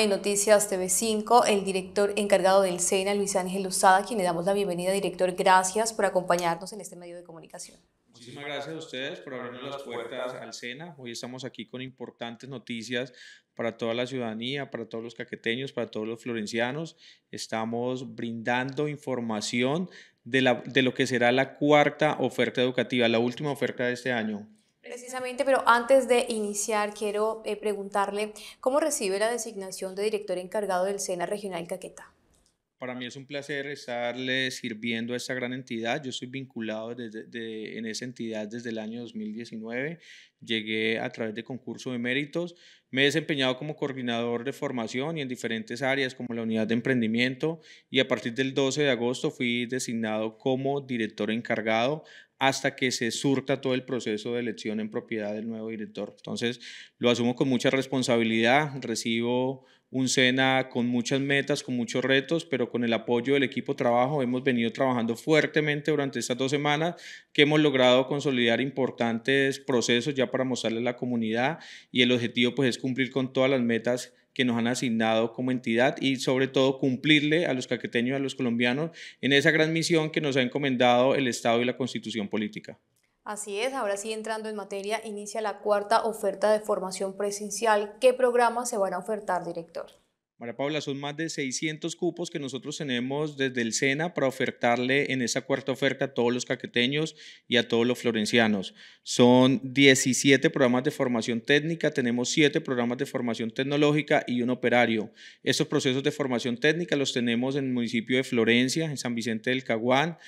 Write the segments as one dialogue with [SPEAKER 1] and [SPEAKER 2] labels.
[SPEAKER 1] y Noticias TV5, el director encargado del SENA, Luis Ángel usada quien le damos la bienvenida. Director, gracias por acompañarnos en este medio de comunicación.
[SPEAKER 2] Muchísimas gracias a ustedes por abrirnos las puertas al SENA. Hoy estamos aquí con importantes noticias para toda la ciudadanía, para todos los caqueteños, para todos los florencianos. Estamos brindando información de, la, de lo que será la cuarta oferta educativa, la última oferta de este año.
[SPEAKER 1] Precisamente, pero antes de iniciar, quiero eh, preguntarle cómo recibe la designación de director encargado del SENA Regional Caquetá.
[SPEAKER 2] Para mí es un placer estarle sirviendo a esta gran entidad. Yo estoy vinculado en esa entidad desde el año 2019. Llegué a través de concurso de méritos. Me he desempeñado como coordinador de formación y en diferentes áreas como la unidad de emprendimiento y a partir del 12 de agosto fui designado como director encargado hasta que se surta todo el proceso de elección en propiedad del nuevo director. Entonces, lo asumo con mucha responsabilidad, recibo un SENA con muchas metas, con muchos retos, pero con el apoyo del equipo trabajo hemos venido trabajando fuertemente durante estas dos semanas que hemos logrado consolidar importantes procesos ya para mostrarle a la comunidad y el objetivo pues es cumplir con todas las metas que nos han asignado como entidad y sobre todo cumplirle a los caqueteños, a los colombianos, en esa gran misión que nos ha encomendado el Estado y la Constitución política.
[SPEAKER 1] Así es, ahora sí entrando en materia, inicia la cuarta oferta de formación presencial. ¿Qué programas se van a ofertar, director?
[SPEAKER 2] María Paula, son más de 600 cupos que nosotros tenemos desde el SENA para ofertarle en esa cuarta oferta a todos los caqueteños y a todos los florencianos. Son 17 programas de formación técnica, tenemos 7 programas de formación tecnológica y un operario. Esos procesos de formación técnica los tenemos en el municipio de Florencia, en San Vicente del Caguán,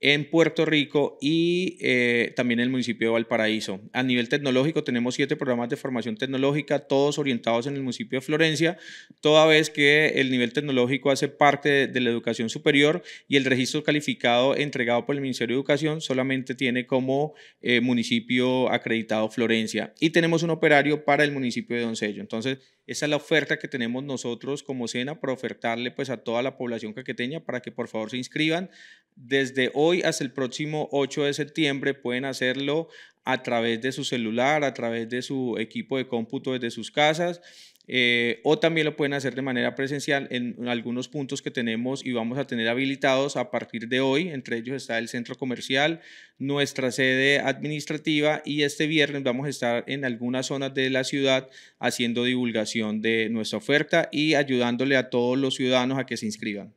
[SPEAKER 2] en Puerto Rico y eh, también en el municipio de Valparaíso. A nivel tecnológico tenemos siete programas de formación tecnológica, todos orientados en el municipio de Florencia, toda vez que el nivel tecnológico hace parte de, la educación superior y el registro calificado entregado por el Ministerio de Educación solamente tiene como eh, municipio acreditado Florencia. Y tenemos un operario para el municipio de Doncello. Entonces, esa es la oferta que tenemos nosotros como SENA para ofertarle pues a toda la población caqueteña para que por favor se inscriban. Desde hoy hasta el próximo 8 de septiembre pueden hacerlo a través de su celular, a través de su equipo de cómputo desde sus casas. Eh, o también lo pueden hacer de manera presencial en algunos puntos que tenemos y vamos a tener habilitados a partir de hoy. Entre ellos está el centro comercial, nuestra sede administrativa y este viernes vamos a estar en algunas zonas de la ciudad haciendo divulgación de nuestra oferta y ayudándole a todos los ciudadanos a que se inscriban.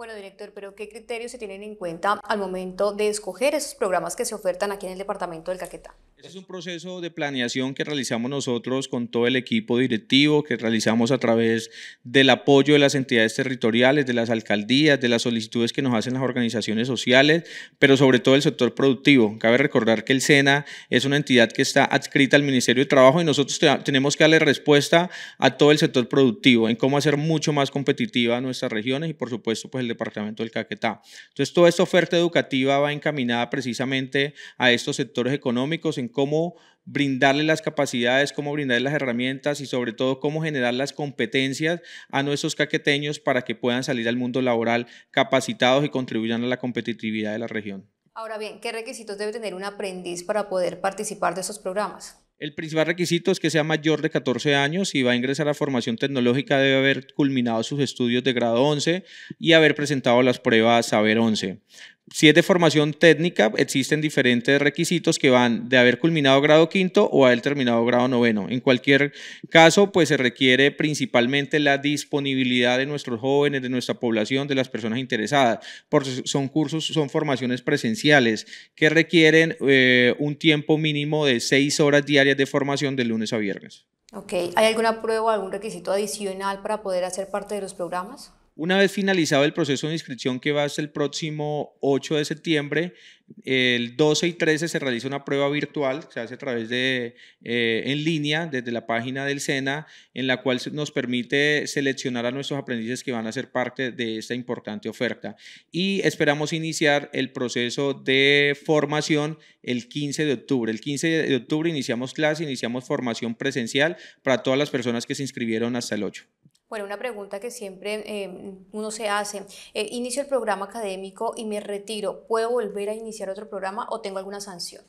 [SPEAKER 1] Bueno, director, pero ¿qué criterios se tienen en cuenta al momento de escoger esos programas que se ofertan aquí en el departamento del Caquetá?
[SPEAKER 2] Es un proceso de planeación que realizamos nosotros con todo el equipo directivo, que realizamos a través del apoyo de las entidades territoriales, de las alcaldías, de las solicitudes que nos hacen las organizaciones sociales, pero sobre todo el sector productivo. Cabe recordar que el SENA es una entidad que está adscrita al Ministerio de Trabajo y nosotros tenemos que darle respuesta a todo el sector productivo en cómo hacer mucho más competitiva nuestras regiones y por supuesto pues el departamento del Caquetá. Entonces toda esta oferta educativa va encaminada precisamente a estos sectores económicos en cómo brindarle las capacidades, cómo brindarle las herramientas y sobre todo cómo generar las competencias a nuestros caqueteños para que puedan salir al mundo laboral capacitados y contribuyan a la competitividad de la región.
[SPEAKER 1] Ahora bien, ¿qué requisitos debe tener un aprendiz para poder participar de estos programas?
[SPEAKER 2] El principal requisito es que sea mayor de 14 años y va a ingresar a formación tecnológica debe haber culminado sus estudios de grado 11 y haber presentado las pruebas Saber 11 si es de formación técnica, existen diferentes requisitos que van de haber culminado grado quinto o haber terminado grado noveno. En cualquier caso, pues se requiere principalmente la disponibilidad de nuestros jóvenes, de nuestra población, de las personas interesadas, porque son cursos, son formaciones presenciales que requieren eh, un tiempo mínimo de seis horas diarias de formación de lunes a viernes.
[SPEAKER 1] Ok, ¿hay alguna prueba, algún requisito adicional para poder hacer parte de los programas?
[SPEAKER 2] Una vez finalizado el proceso de inscripción que va hasta el próximo 8 de septiembre, el 12 y 13 se realiza una prueba virtual, se hace a través de eh, en línea desde la página del SENA, en la cual nos permite seleccionar a nuestros aprendices que van a ser parte de esta importante oferta. Y esperamos iniciar el proceso de formación el 15 de octubre. El 15 de octubre iniciamos clase, iniciamos formación presencial para todas las personas que se inscribieron hasta el 8.
[SPEAKER 1] Bueno, una pregunta que siempre eh, uno se hace, eh, inicio el programa académico y me retiro, ¿puedo volver a iniciar otro programa o tengo alguna sanción?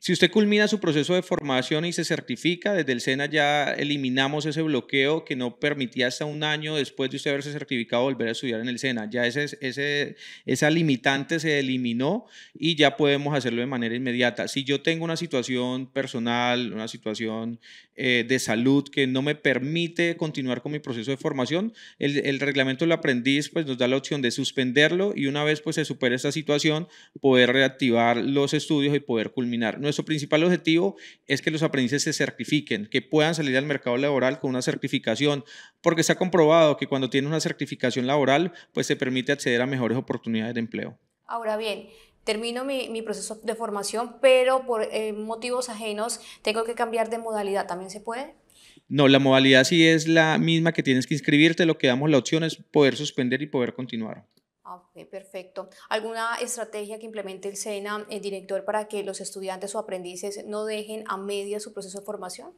[SPEAKER 2] Si usted culmina su proceso de formación y se certifica, desde el SENA ya eliminamos ese bloqueo que no permitía hasta un año después de usted haberse certificado volver a estudiar en el SENA. Ya ese, ese, esa limitante se eliminó y ya podemos hacerlo de manera inmediata. Si yo tengo una situación personal, una situación eh, de salud que no me permite continuar con mi proceso de formación, el, reglamento del aprendiz pues, nos da la opción de suspenderlo y una vez pues, se supere esta situación, poder reactivar los estudios y poder culminar nuestro principal objetivo es que los aprendices se certifiquen, que puedan salir al mercado laboral con una certificación, porque se ha comprobado que cuando tienes una certificación laboral, pues se permite acceder a mejores oportunidades de empleo.
[SPEAKER 1] Ahora bien, termino mi, proceso de formación, pero por eh, motivos ajenos tengo que cambiar de modalidad. ¿También se puede?
[SPEAKER 2] No, la modalidad sí es la misma que tienes que inscribirte. Lo que damos la opción es poder suspender y poder continuar.
[SPEAKER 1] Ah, ok, perfecto. ¿Alguna estrategia que implemente el SENA, el eh, director, para que los estudiantes o aprendices no dejen a media su proceso de formación?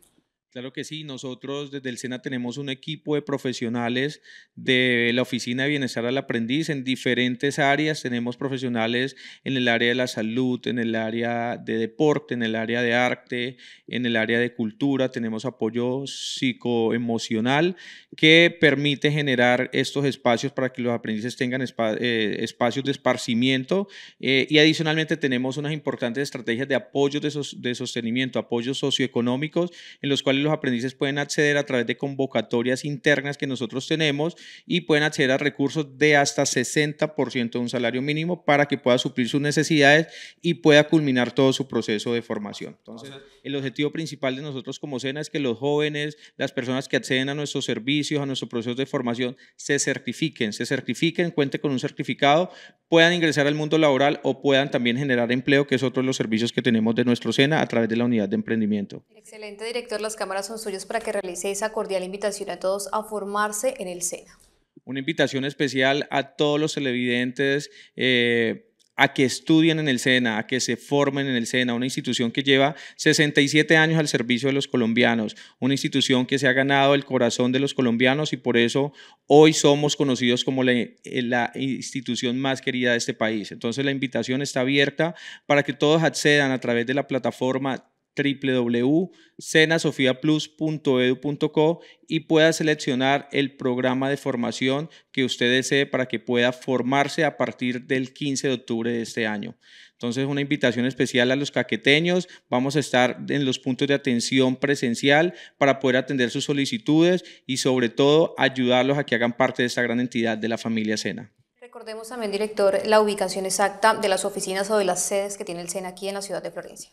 [SPEAKER 2] Claro que sí, nosotros desde el SENA tenemos un equipo de profesionales de la Oficina de Bienestar al Aprendiz en diferentes áreas. Tenemos profesionales en el área de la salud, en el área de deporte, en el área de arte, en el área de cultura. Tenemos apoyo psicoemocional que permite generar estos espacios para que los aprendices tengan eh, espacios de esparcimiento. Eh, y adicionalmente tenemos unas importantes estrategias de apoyo de sostenimiento, apoyos socioeconómicos en los cuales los aprendices pueden acceder a través de convocatorias internas que nosotros tenemos y pueden acceder a recursos de hasta 60% de un salario mínimo para que pueda suplir sus necesidades y pueda culminar todo su proceso de formación. Entonces, el objetivo principal de nosotros como SENA es que los jóvenes, las personas que acceden a nuestros servicios, a nuestros procesos de formación, se certifiquen, se certifiquen, cuente con un certificado puedan ingresar al mundo laboral o puedan también generar empleo, que es otro de los servicios que tenemos de nuestro SENA a través de la unidad de emprendimiento.
[SPEAKER 1] Excelente, director. Las cámaras son suyas para que realice esa cordial invitación a todos a formarse en el SENA.
[SPEAKER 2] Una invitación especial a todos los televidentes. Eh, a que estudien en el SENA, a que se formen en el SENA, una institución que lleva 67 años al servicio de los colombianos, una institución que se ha ganado el corazón de los colombianos y por eso hoy somos conocidos como la, eh, la institución más querida de este país. Entonces la invitación está abierta para que todos accedan a través de la plataforma www.cenasofiaplus.edu.co y pueda seleccionar el programa de formación que usted desee para que pueda formarse a partir del 15 de octubre de este año. Entonces, una invitación especial a los caqueteños. Vamos a estar en los puntos de atención presencial para poder atender sus solicitudes y sobre todo ayudarlos a que hagan parte de esta gran entidad de la familia Sena.
[SPEAKER 1] Recordemos también, director, la ubicación exacta de las oficinas o de las sedes que tiene el SENA aquí en la ciudad de Florencia.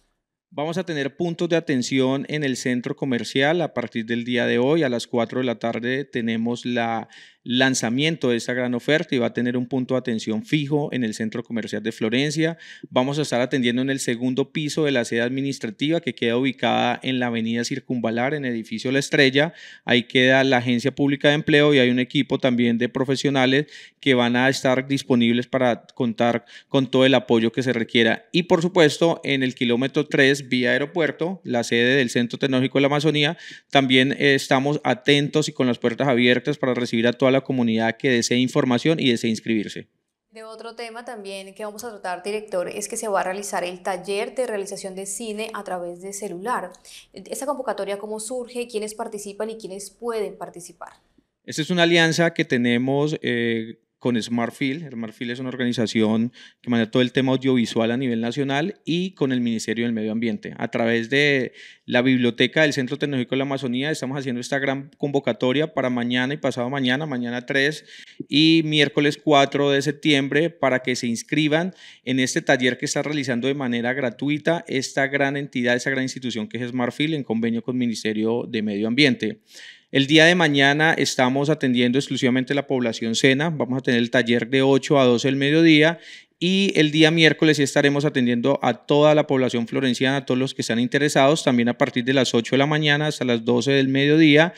[SPEAKER 2] Vamos a tener puntos de atención en el centro comercial a partir del día de hoy. A las 4 de la tarde tenemos la lanzamiento de esta gran oferta y va a tener un punto de atención fijo en el centro comercial de Florencia. Vamos a estar atendiendo en el segundo piso de la sede administrativa que queda ubicada en la avenida Circunvalar, en el edificio La Estrella. Ahí queda la agencia pública de empleo y hay un equipo también de profesionales que van a estar disponibles para contar con todo el apoyo que se requiera. Y por supuesto, en el kilómetro 3 vía aeropuerto, la sede del Centro Tecnológico de la Amazonía. También eh, estamos atentos y con las puertas abiertas para recibir a toda la comunidad que desee información y desee inscribirse.
[SPEAKER 1] De otro tema también que vamos a tratar, director, es que se va a realizar el taller de realización de cine a través de celular. ¿Esa convocatoria cómo surge? ¿Quiénes participan y quiénes pueden participar?
[SPEAKER 2] Esta es una alianza que tenemos eh, con Smartfield. Smartfield es una organización que maneja todo el tema audiovisual a nivel nacional y con el Ministerio del Medio Ambiente. A través de la biblioteca del Centro Tecnológico de la Amazonía estamos haciendo esta gran convocatoria para mañana y pasado mañana, mañana 3 y miércoles 4 de septiembre para que se inscriban en este taller que está realizando de manera gratuita esta gran entidad, esta gran institución que es Smartfield en convenio con el Ministerio de Medio Ambiente. El día de mañana estamos atendiendo exclusivamente la población cena. Vamos a tener el taller de 8 a 12 del mediodía y el día miércoles estaremos atendiendo a toda la población florenciana, a todos los que están interesados, también a partir de las 8 de la mañana hasta las 12 del mediodía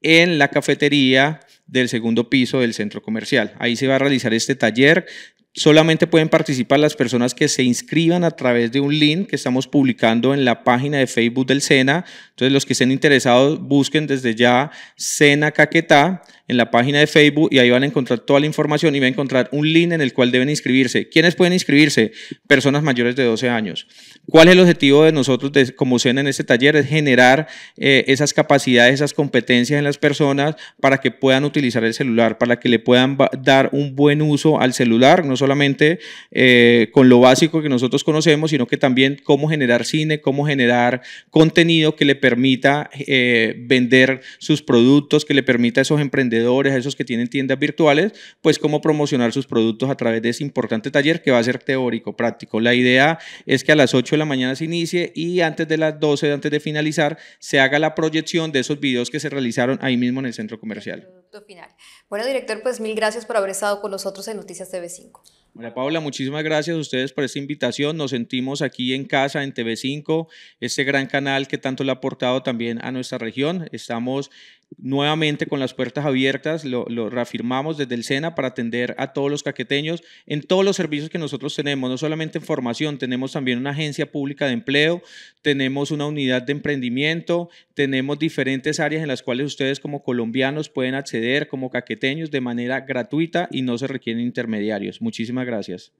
[SPEAKER 2] en la cafetería del segundo piso del centro comercial. Ahí se va a realizar este taller, Solamente pueden participar las personas que se inscriban a través de un link que estamos publicando en la página de Facebook del SENA. Entonces, los que estén interesados, busquen desde ya SENA Caquetá en la página de Facebook y ahí van a encontrar toda la información y van a encontrar un link en el cual deben inscribirse. ¿Quiénes pueden inscribirse? Personas mayores de 12 años. ¿Cuál es el objetivo de nosotros de, como CEN en este taller? Es generar eh, esas capacidades, esas competencias en las personas para que puedan utilizar el celular, para que le puedan dar un buen uso al celular, no solamente eh, con lo básico que nosotros conocemos, sino que también cómo generar cine, cómo generar contenido que le permita eh, vender sus productos, que le permita a esos emprendedores a esos que tienen tiendas virtuales, pues cómo promocionar sus productos a través de ese importante taller que va a ser teórico, práctico. La idea es que a las 8 de la mañana se inicie y antes de las 12, antes de finalizar, se haga la proyección de esos videos que se realizaron ahí mismo en el centro comercial.
[SPEAKER 1] final. Bueno, director, pues mil gracias por haber estado con nosotros en Noticias TV5.
[SPEAKER 2] Bueno, Paula, muchísimas gracias a ustedes por esta invitación. Nos sentimos aquí en casa, en TV5, este gran canal que tanto le ha aportado también a nuestra región. Estamos nuevamente con las puertas abiertas, lo, reafirmamos desde el SENA para atender a todos los caqueteños en todos los servicios que nosotros tenemos, no solamente en formación, tenemos también una agencia pública de empleo, tenemos una unidad de emprendimiento, tenemos diferentes áreas en las cuales ustedes como colombianos pueden acceder como caqueteños de manera gratuita y no se requieren intermediarios. Muchísimas gracias.